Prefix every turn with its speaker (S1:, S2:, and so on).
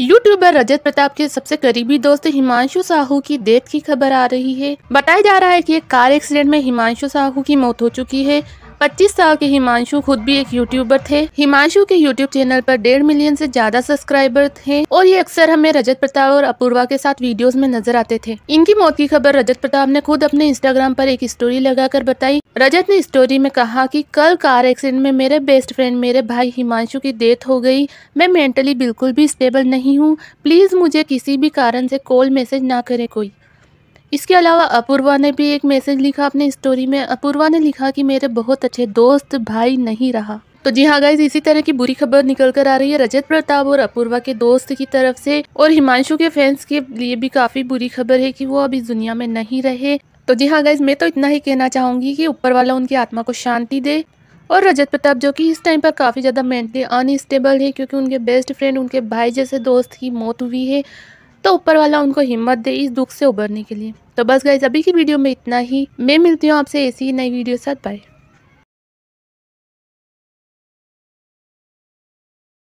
S1: YouTuber रजत प्रताप के सबसे करीबी दोस्त हिमांशु साहू की डेथ की खबर आ रही है बताया जा रहा है कि एक कार एक्सीडेंट में हिमांशु साहू की मौत हो चुकी है 25 साल के हिमांशु खुद भी एक यूट्यूबर थे हिमांशु के यूट्यूब चैनल पर डेढ़ मिलियन से ज्यादा सब्सक्राइबर थे और ये अक्सर हमें रजत प्रताप और अपूर्वा के साथ वीडियोस में नजर आते थे इनकी मौत की खबर रजत प्रताप ने खुद अपने इंस्टाग्राम पर एक स्टोरी लगाकर बताई रजत ने स्टोरी में कहा कि कल कार एक्सीडेंट में मेरे बेस्ट फ्रेंड मेरे भाई हिमांशु की डेथ हो गई मैं मेंटली बिल्कुल भी स्टेबल नहीं हूँ प्लीज मुझे किसी भी कारण से कॉल मैसेज ना करे कोई इसके अलावा अपूर्वा ने भी एक मैसेज लिखा अपने स्टोरी में अपूर्वा ने लिखा कि मेरे बहुत अच्छे दोस्त भाई नहीं रहा तो जी हाँ गाइज इसी तरह की बुरी खबर निकल कर आ रही है रजत प्रताप और अपूर्वा के दोस्त की तरफ से और हिमांशु के फैंस के लिए भी काफी बुरी खबर है कि वो अब इस दुनिया में नहीं रहे तो जी हाँ गाइज मैं तो इतना ही कहना चाहूंगी कि ऊपर वाला उनकी आत्मा को शांति दे और रजत प्रताप जो कि इस टाइम पर काफ़ी ज़्यादा मेंटली अनस्टेबल है क्योंकि उनके बेस्ट फ्रेंड उनके भाई जैसे दोस्त की मौत हुई है तो ऊपर वाला उनको हिम्मत दे इस दुख से उभरने के लिए तो बस गाइज अभी की वीडियो में इतना ही मैं मिलती हूँ आपसे ऐसी नई वीडियो के साथ बाय